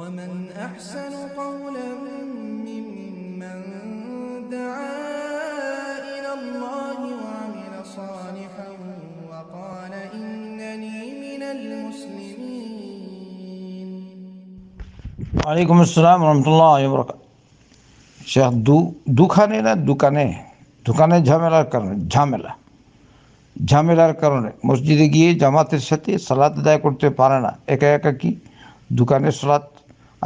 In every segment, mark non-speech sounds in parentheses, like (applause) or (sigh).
ومن أحسن قولا ممن دعا إلى الله وعمل صالحا وقال إنني من المسلمين وعليكم السلام ورحمة الله وبركاته শেখ দু দুখানে না দোকানে দোকানে ঝামেলার কারণে ঝামেলা ঝামেলার কারণে মসজিদে গিয়ে জামাতের সাথে সালাত আদায় করতে পারে না একা একা কি দোকানে সালাত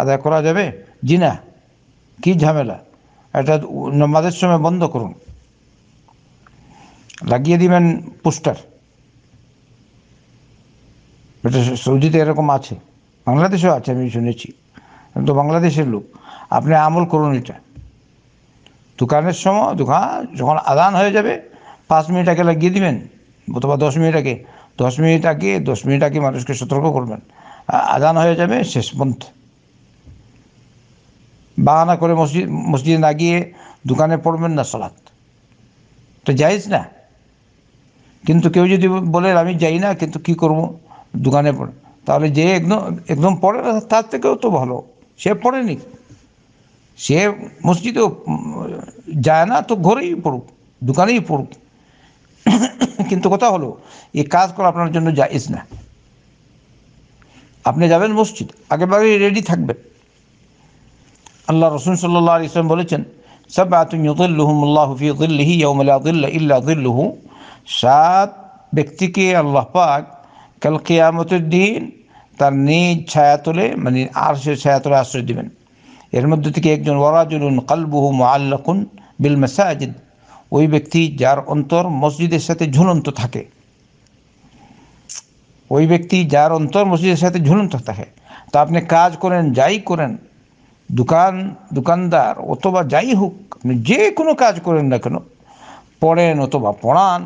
আদায় করা যাবে জিনা কি কী ঝামেলা এটা নমাজের সময় বন্ধ করুন লাগিয়ে দিবেন পোস্টার এটা সৌদিতে এরকম আছে বাংলাদেশেও আছে আমি শুনেছি তো বাংলাদেশের লোক আপনি আমল করুন এটা দোকানের সময় দোকান যখন আদান হয়ে যাবে পাঁচ মিনিট আগে লাগিয়ে দিবেন অথবা দশ মিনিট আগে দশ মিনিট আগে দশ মিনিট আগে মানুষকে সতর্ক করবেন আদান হয়ে যাবে শেষ পন্থ বাহানা করে মসজিদ মসজিদে না গিয়ে দোকানে পড়বেন না সলাত তো যাইজ না কিন্তু কেউ যদি বলে আমি যাই না কিন্তু কি করব দোকানে পড়ে তাহলে যে একদম একদম পড়ে না তার থেকেও তো ভালো সে পড়েনি সে মসজিদেও যায় না তো ঘরেই পড়ুক দোকানেই পড়ুক কিন্তু কথা হলো এই কাজ করা আপনার জন্য জায়জ না আপনি যাবেন মসজিদ আগেবারে রেডি থাকবেন আল্লাহ রসুল সাল্লাহ ইসলাম বলেছেন সাবাতুল্লাহু সাত ব্যক্তিকে আল্লাহ পাক কাল কেয়ামতের দিন তার নিজ ছায়া তোলে মানে আর ছায়া তোলে আশ্রয় দেবেন এর মধ্যে থেকে একজন ওয়ারাজুলুন কালবুহু মুআল্লাকুন বিল মেসাজিদ ওই ব্যক্তি যার অন্তর মসজিদের সাথে ঝুলন্ত থাকে ওই ব্যক্তি যার অন্তর মসজিদের সাথে ঝুলন্ত থাকে তা আপনি কাজ করেন যাই করেন দোকান দোকানদার অথবা যাই হোক আপনি যে কোনো কাজ করেন না কেন পড়েন অথবা পড়ান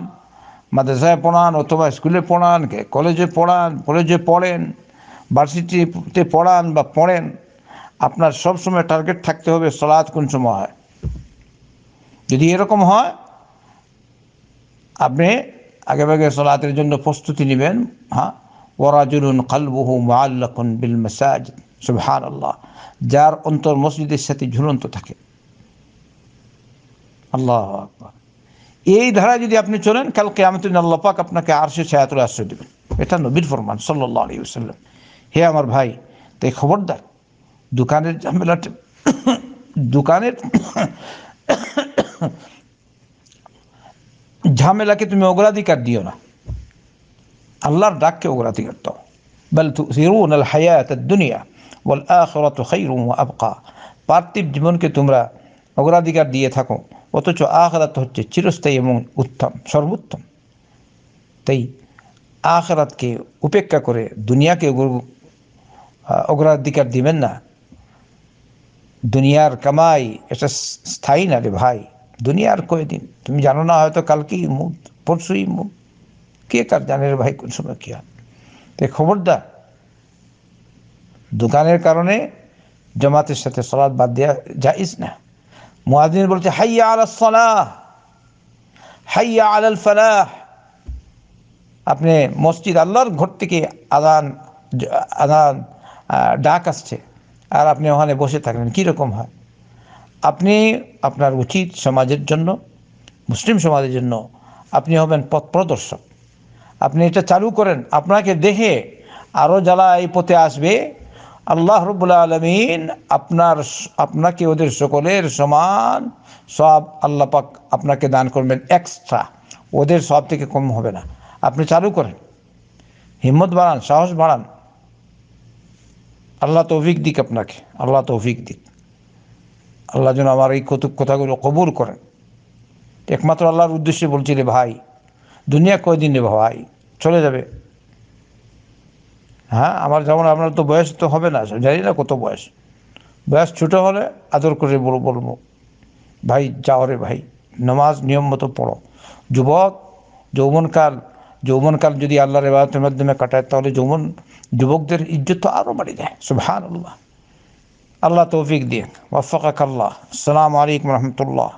মাদ্রাসায় পড়ান অথবা স্কুলে পড়ান কলেজে পড়ান কলেজে পড়েন ভার্সিটিতে পড়ান বা পড়েন আপনার সব সময় টার্গেট থাকতে হবে সলাদ কোন সময় হয় যদি এরকম হয় আপনি আগে ভাগে সলাতের জন্য প্রস্তুতি নেবেন হ্যাঁ ওরাজুরুন কালবহু মাল্লাখন বিল মেসাজ সুহান আল্লাহ যার অন্তর মসজিদের সাথে ঝুলন্ত থাকে আল্লাহ এই ধারায় যদি আপনি চলেন কালকে আমতুন আল্লাহ পাক আপনাকে সে ছায়াতুল আশ্রয় দেবেন এটা নবীর ফরমান সাল্লাহ আলী সাল্লাম হে আমার ভাই তাই খবরদার দোকানের ঝামেলাটা (coughs) দোকানের (coughs) ঝামেলাকে তুমি অগ্রাধিকার দিও না আল্লাহর ডাককে অগ্রাধিকার দাও বল সিরুন আল হায়াত দুনিয়া বল আখরত খৈরু আবকা পার্থিব জীবনকে তোমরা অগ্রাধিকার দিয়ে থাকো অথচ আখরাত হচ্ছে চিরস্থায়ী এবং উত্তম সর্বোত্তম তাই আখরাতকে উপেক্ষা করে দুনিয়াকে অগ্রাধিকার দিবেন না দুনিয়ার কামাই এটা স্থায়ী না রে ভাই দুনিয়ার কয়েদিন তুমি জানো না হয়তো কালকেই মুখ পরশুই মুখ কে কার জানে রে ভাই কোন সময় কী হবে খবরদার দোকানের কারণে জমাতের সাথে সলাদ বাদ দেওয়া যাইস না মুয়াজিন বলছে হাইয়া আল সলাহ হাইয়া আল আল ফলাহ আপনি মসজিদ আল্লাহর ঘর থেকে আদান আদান ডাক আসছে আর আপনি ওখানে বসে থাকলেন কীরকম হয় আপনি আপনার উচিত সমাজের জন্য মুসলিম সমাজের জন্য আপনি হবেন পথ প্রদর্শক আপনি এটা চালু করেন আপনাকে দেখে আরও যারা এই পথে আসবে আল্লাহ রবুল্লা আলমিন আপনার আপনাকে ওদের সকলের সমান সব আল্লাহ পাক আপনাকে দান করবেন এক্সট্রা ওদের সব থেকে কম হবে না আপনি চালু করেন হিম্মত বাড়ান সাহস বাড়ান আল্লাহ তৌফিক দিক আপনাকে আল্লাহ তৌফিক দিক আল্লাহ যেন আমার এই কতুক কথাগুলো কবুল করেন একমাত্র আল্লাহর উদ্দেশ্যে বলছি রে ভাই দুনিয়া কয়দিন নেবে ভাই চলে যাবে হ্যাঁ আমার যেমন আপনার তো বয়স তো হবে না জানি না কত বয়স বয়স ছোটো হলে আদর করে বলবো ভাই যাও রে ভাই নামাজ নিয়ম মতো পড়ো যুবক যৌবনকাল যৌবনকাল যদি আল্লাহ রেবায়তের মাধ্যমে কাটায় তাহলে যৌবন যুবকদের ইজ্জত তো আরও বাড়ি দেয় সুবহান আল্লাহ আল্লাহ তৌফিক দিয়ে ওয়াফাক আল্লাহ আসসালামু আলাইকুম রহমতুল্লাহ